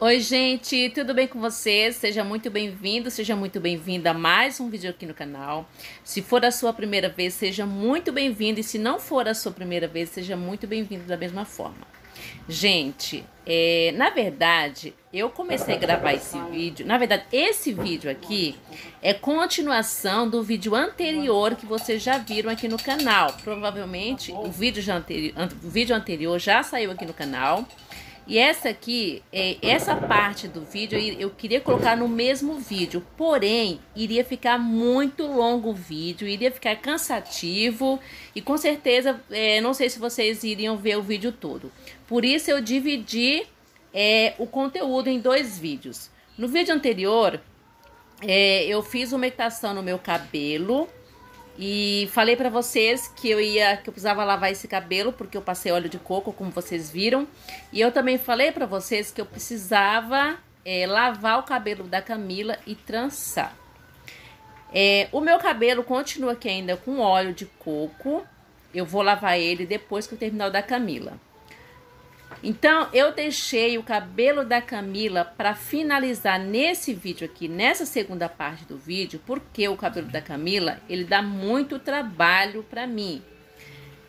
Oi, gente, tudo bem com vocês? Seja muito bem-vindo, seja muito bem-vinda a mais um vídeo aqui no canal. Se for a sua primeira vez, seja muito bem-vindo, e se não for a sua primeira vez, seja muito bem-vindo da mesma forma. Gente, é, na verdade, eu comecei a gravar esse vídeo. Na verdade, esse vídeo aqui é continuação do vídeo anterior que vocês já viram aqui no canal. Provavelmente o vídeo, já anteri o vídeo anterior já saiu aqui no canal. E essa aqui, é, essa parte do vídeo eu queria colocar no mesmo vídeo, porém iria ficar muito longo o vídeo, iria ficar cansativo e com certeza é, não sei se vocês iriam ver o vídeo todo. Por isso eu dividi é, o conteúdo em dois vídeos. No vídeo anterior é, eu fiz uma meditação no meu cabelo e falei para vocês que eu ia que eu precisava lavar esse cabelo porque eu passei óleo de coco, como vocês viram. E eu também falei para vocês que eu precisava é, lavar o cabelo da Camila e trançar. É, o meu cabelo continua aqui ainda com óleo de coco. Eu vou lavar ele depois que eu terminar o da Camila. Então, eu deixei o cabelo da Camila para finalizar nesse vídeo aqui, nessa segunda parte do vídeo, porque o cabelo da Camila, ele dá muito trabalho para mim.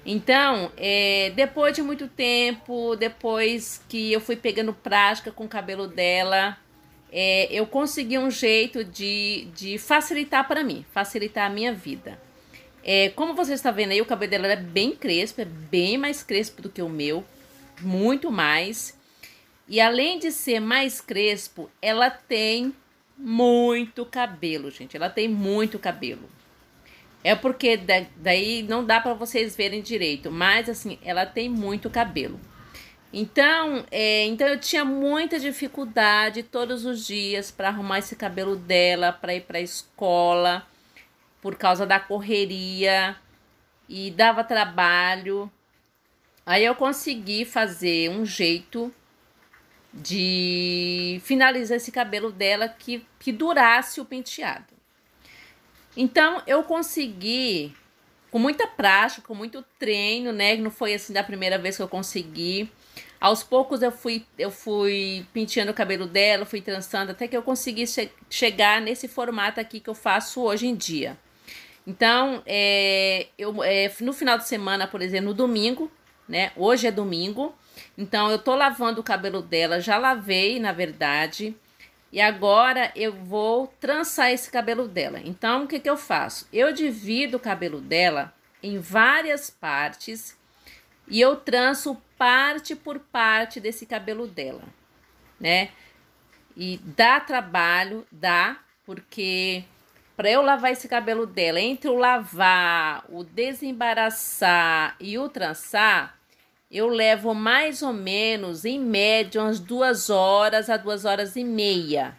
Então, é, depois de muito tempo, depois que eu fui pegando prática com o cabelo dela, é, eu consegui um jeito de, de facilitar para mim, facilitar a minha vida. É, como você está vendo aí, o cabelo dela é bem crespo, é bem mais crespo do que o meu muito mais. E além de ser mais crespo, ela tem muito cabelo, gente. Ela tem muito cabelo. É porque daí não dá para vocês verem direito, mas assim, ela tem muito cabelo. Então, é, então eu tinha muita dificuldade todos os dias para arrumar esse cabelo dela para ir para a escola por causa da correria e dava trabalho. Aí eu consegui fazer um jeito de finalizar esse cabelo dela que, que durasse o penteado. Então eu consegui, com muita prática, com muito treino, né? Não foi assim da primeira vez que eu consegui. Aos poucos eu fui, eu fui penteando o cabelo dela, fui trançando até que eu consegui che chegar nesse formato aqui que eu faço hoje em dia. Então, é, eu, é, no final de semana, por exemplo, no domingo, né? Hoje é domingo, então eu tô lavando o cabelo dela, já lavei, na verdade. E agora eu vou trançar esse cabelo dela. Então, o que, que eu faço? Eu divido o cabelo dela em várias partes e eu tranço parte por parte desse cabelo dela, né? E dá trabalho, dá, porque para eu lavar esse cabelo dela, entre o lavar, o desembaraçar e o trançar, eu levo mais ou menos, em média, umas duas horas a duas horas e meia.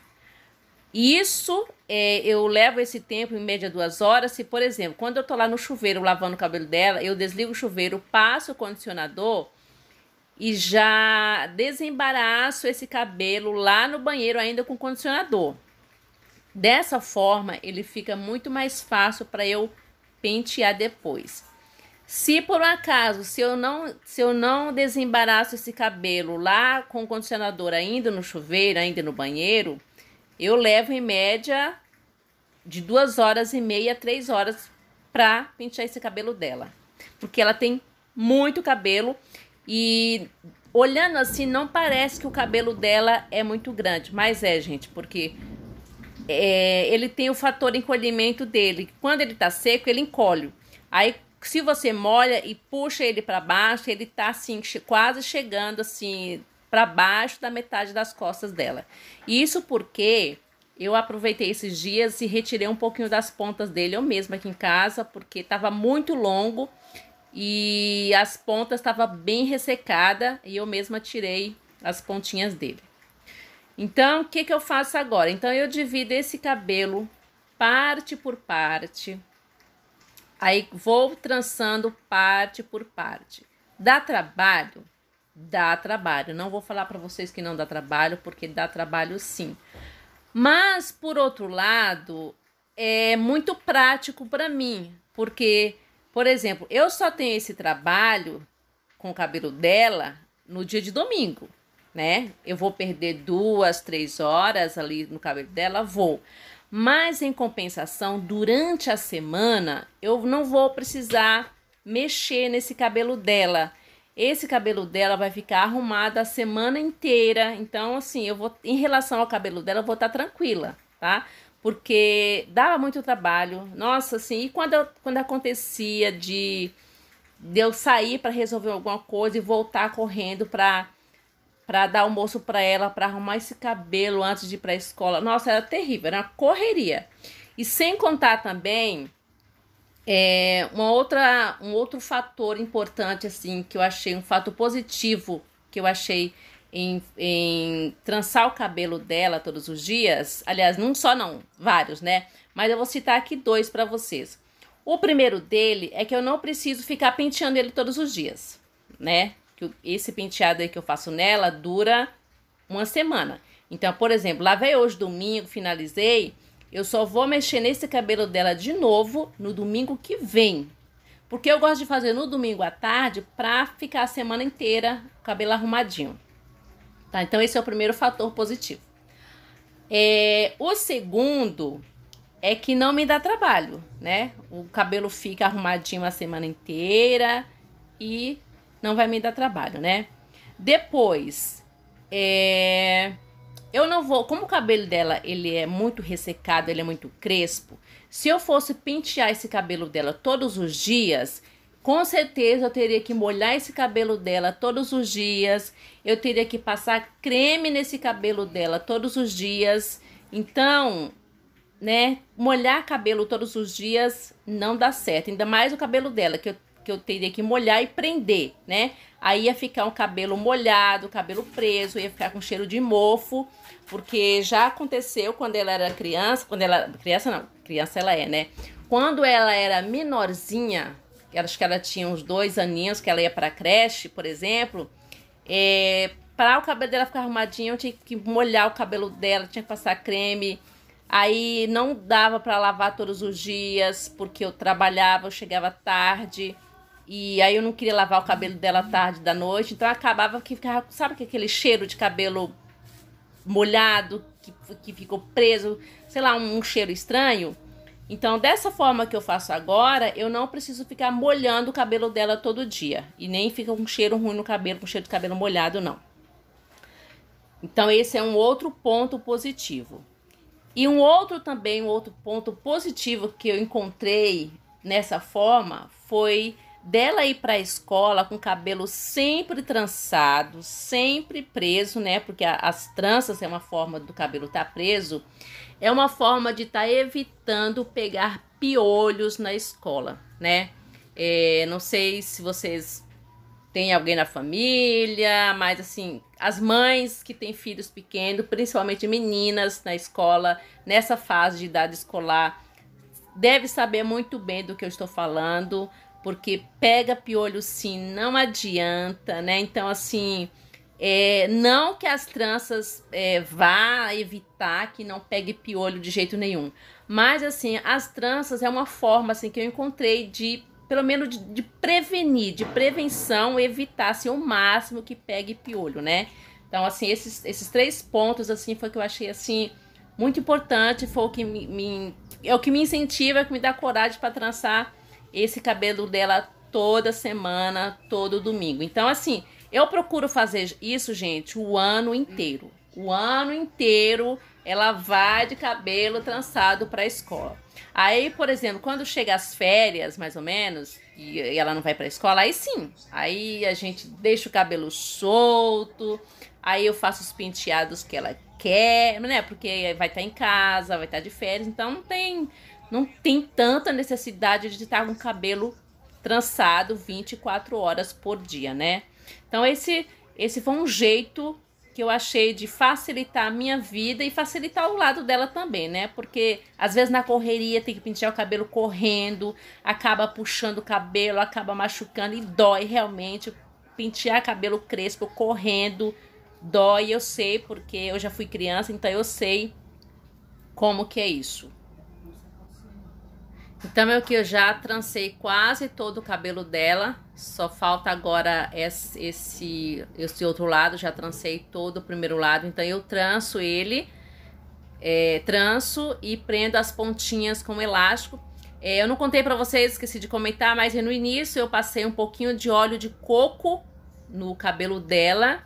Isso é, eu levo esse tempo, em média duas horas. Se, por exemplo, quando eu tô lá no chuveiro lavando o cabelo dela, eu desligo o chuveiro, passo o condicionador e já desembaraço esse cabelo lá no banheiro, ainda com condicionador. Dessa forma, ele fica muito mais fácil para eu pentear depois. Se por um acaso, se eu não, se eu não desembaraço esse cabelo lá com o condicionador ainda no chuveiro, ainda no banheiro, eu levo em média de duas horas e meia a três horas para pentear esse cabelo dela, porque ela tem muito cabelo e olhando assim não parece que o cabelo dela é muito grande, mas é, gente, porque é, ele tem o fator encolhimento dele. Quando ele tá seco, ele encolhe. Aí se você molha e puxa ele para baixo, ele tá assim, quase chegando assim para baixo da metade das costas dela. Isso porque eu aproveitei esses dias e retirei um pouquinho das pontas dele eu mesma aqui em casa, porque tava muito longo e as pontas estavam bem ressecada e eu mesma tirei as pontinhas dele. Então, o que que eu faço agora? Então eu divido esse cabelo parte por parte Aí vou trançando parte por parte. Dá trabalho? Dá trabalho. Não vou falar para vocês que não dá trabalho, porque dá trabalho sim. Mas, por outro lado, é muito prático para mim, porque, por exemplo, eu só tenho esse trabalho com o cabelo dela no dia de domingo, né? Eu vou perder duas, três horas ali no cabelo dela, vou. Mas em compensação, durante a semana, eu não vou precisar mexer nesse cabelo dela. Esse cabelo dela vai ficar arrumado a semana inteira. Então, assim, eu vou em relação ao cabelo dela, eu vou estar tá tranquila, tá? Porque dava muito trabalho. Nossa, assim, e quando, eu, quando acontecia de, de eu sair para resolver alguma coisa e voltar correndo para para dar almoço para ela, para arrumar esse cabelo antes de ir para a escola. Nossa, era terrível, era uma correria. E sem contar também é, uma outra, um outro fator importante assim que eu achei um fato positivo que eu achei em, em trançar o cabelo dela todos os dias. Aliás, não só não, vários, né? Mas eu vou citar aqui dois para vocês. O primeiro dele é que eu não preciso ficar penteando ele todos os dias, né? que esse penteado aí que eu faço nela dura uma semana. Então, por exemplo, lavei hoje domingo, finalizei, eu só vou mexer nesse cabelo dela de novo no domingo que vem. Porque eu gosto de fazer no domingo à tarde para ficar a semana inteira o cabelo arrumadinho. Tá? Então, esse é o primeiro fator positivo. É, o segundo é que não me dá trabalho, né? O cabelo fica arrumadinho a semana inteira e não vai me dar trabalho, né? Depois, é... eu não vou, como o cabelo dela ele é muito ressecado, ele é muito crespo. Se eu fosse pentear esse cabelo dela todos os dias, com certeza eu teria que molhar esse cabelo dela todos os dias. Eu teria que passar creme nesse cabelo dela todos os dias. Então, né, molhar cabelo todos os dias não dá certo. Ainda mais o cabelo dela, que eu que eu teria que molhar e prender, né? Aí ia ficar um cabelo molhado, cabelo preso, ia ficar com cheiro de mofo, porque já aconteceu quando ela era criança, quando ela criança não, criança ela é, né? Quando ela era menorzinha, acho que ela tinha uns dois aninhos, que ela ia para creche, por exemplo, é, para o cabelo dela ficar arrumadinho, eu tinha que molhar o cabelo dela, tinha que passar creme. Aí não dava para lavar todos os dias, porque eu trabalhava, eu chegava tarde. E aí eu não queria lavar o cabelo dela tarde da noite, então acabava que ficava, sabe aquele cheiro de cabelo molhado que, que ficou preso, sei lá, um, um cheiro estranho. Então, dessa forma que eu faço agora, eu não preciso ficar molhando o cabelo dela todo dia. E nem fica um cheiro ruim no cabelo, com um cheiro de cabelo molhado, não. Então, esse é um outro ponto positivo. E um outro também, um outro ponto positivo que eu encontrei nessa forma foi dela ir para a escola com o cabelo sempre trançado, sempre preso, né? Porque a, as tranças é uma forma do cabelo estar tá preso, é uma forma de estar tá evitando pegar piolhos na escola, né? É, não sei se vocês têm alguém na família, mas assim, as mães que têm filhos pequenos, principalmente meninas na escola, nessa fase de idade escolar, deve saber muito bem do que eu estou falando, porque pega piolho sim, não adianta, né? Então, assim, é, não que as tranças é, vá evitar que não pegue piolho de jeito nenhum, mas, assim, as tranças é uma forma, assim, que eu encontrei de, pelo menos, de, de prevenir, de prevenção, evitar, assim, o máximo que pegue piolho, né? Então, assim, esses, esses três pontos, assim, foi que eu achei, assim, muito importante, foi o que me, me é o que me incentiva, é o que me dá coragem para trançar esse cabelo dela toda semana, todo domingo. Então, assim, eu procuro fazer isso, gente, o ano inteiro. O ano inteiro ela vai de cabelo trançado para a escola. Aí, por exemplo, quando chega as férias, mais ou menos, e ela não vai para a escola, aí sim. Aí a gente deixa o cabelo solto, aí eu faço os penteados que ela quer, né? Porque vai estar tá em casa, vai estar tá de férias, então não tem não tem tanta necessidade de estar com o cabelo trançado 24 horas por dia, né? Então esse esse foi um jeito que eu achei de facilitar a minha vida e facilitar o lado dela também, né? Porque às vezes na correria tem que pentear o cabelo correndo, acaba puxando o cabelo, acaba machucando e dói realmente. Pentear cabelo crespo correndo dói, eu sei, porque eu já fui criança, então eu sei como que é isso. Então é o que eu já transei quase todo o cabelo dela, só falta agora esse, esse, esse outro lado, já transei todo o primeiro lado, então eu tranço ele, é, tranço e prendo as pontinhas com elástico. É, eu não contei pra vocês, esqueci de comentar, mas no início eu passei um pouquinho de óleo de coco no cabelo dela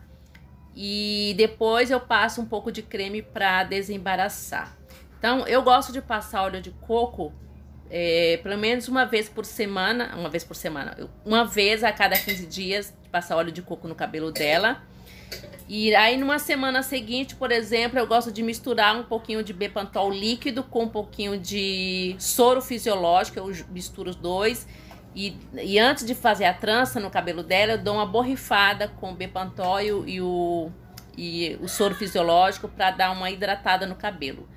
e depois eu passo um pouco de creme pra desembaraçar. Então eu gosto de passar óleo de coco é, pelo menos uma vez por semana, uma vez por semana, uma vez a cada 15 dias, passar óleo de coco no cabelo dela. E aí numa semana seguinte, por exemplo, eu gosto de misturar um pouquinho de Bepantol líquido com um pouquinho de soro fisiológico, eu misturo os dois. E, e antes de fazer a trança no cabelo dela, eu dou uma borrifada com Bepantol e o, e o soro fisiológico para dar uma hidratada no cabelo.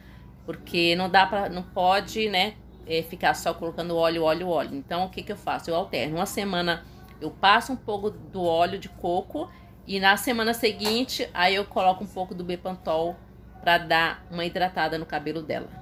Porque não dá para não pode, né, é, ficar só colocando óleo, óleo, óleo. Então, o que, que eu faço? Eu alterno. Uma semana eu passo um pouco do óleo de coco e na semana seguinte aí eu coloco um pouco do Bepantol para dar uma hidratada no cabelo dela.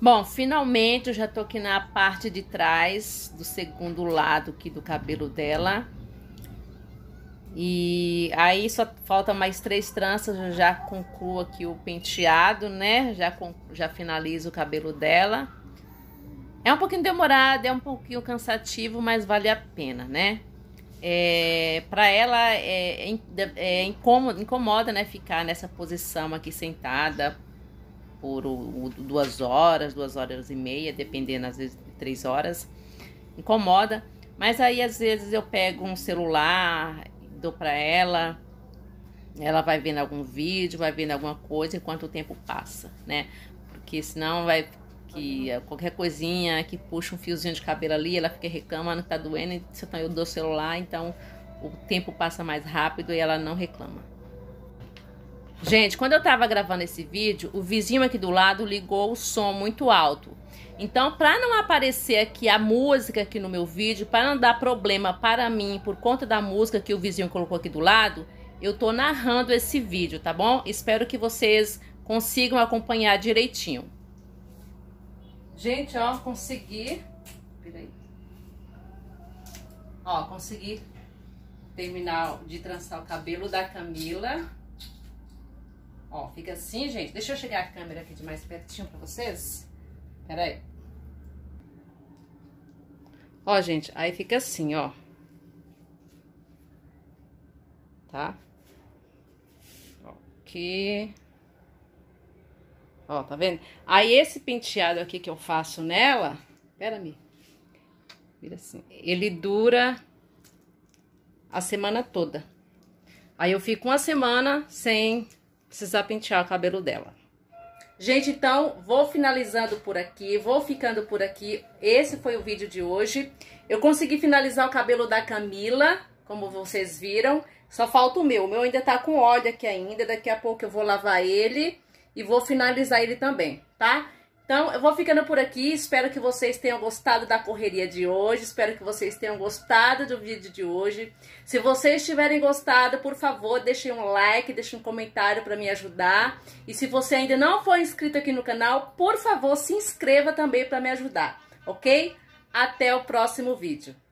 Bom, finalmente eu já tô aqui na parte de trás do segundo lado aqui do cabelo dela. E aí só falta mais três tranças, eu já concluo aqui o penteado, né? Já, já finalizo o cabelo dela. É um pouquinho demorado, é um pouquinho cansativo, mas vale a pena, né? É, para ela é, é, é incomoda, incomoda, né? Ficar nessa posição aqui sentada, por duas horas, duas horas e meia, dependendo, às vezes três horas. Incomoda. Mas aí às vezes eu pego um celular, dou para ela, ela vai vendo algum vídeo, vai vendo alguma coisa enquanto o tempo passa, né? Porque senão vai que uhum. qualquer coisinha que puxa um fiozinho de cabelo ali, ela fica reclamando que tá doendo, então eu dou o celular, então o tempo passa mais rápido e ela não reclama. Gente, quando eu tava gravando esse vídeo, o vizinho aqui do lado ligou o som muito alto. Então, para não aparecer aqui a música aqui no meu vídeo, para não dar problema para mim por conta da música que o vizinho colocou aqui do lado, eu tô narrando esse vídeo, tá bom? Espero que vocês consigam acompanhar direitinho. Gente, ó, consegui. Peraí. Ó, consegui terminar de trançar o cabelo da Camila. Ó, fica assim, gente. Deixa eu chegar a câmera aqui de mais pertinho pra vocês. Pera aí. Ó, gente, aí fica assim, ó. Tá? Ó, aqui. Ó, tá vendo? Aí esse penteado aqui que eu faço nela... Pera, me Vira assim. Ele dura a semana toda. Aí eu fico uma semana sem precisar pentear o cabelo dela. Gente, então, vou finalizando por aqui, vou ficando por aqui. Esse foi o vídeo de hoje. Eu consegui finalizar o cabelo da Camila, como vocês viram. Só falta o meu, o meu ainda tá com óleo aqui ainda, daqui a pouco eu vou lavar ele e vou finalizar ele também, tá? Então, eu vou ficando por aqui. Espero que vocês tenham gostado da correria de hoje. Espero que vocês tenham gostado do vídeo de hoje. Se vocês tiverem gostado, por favor, deixem um like, deixem um comentário para me ajudar. E se você ainda não for inscrito aqui no canal, por favor, se inscreva também para me ajudar, ok? Até o próximo vídeo.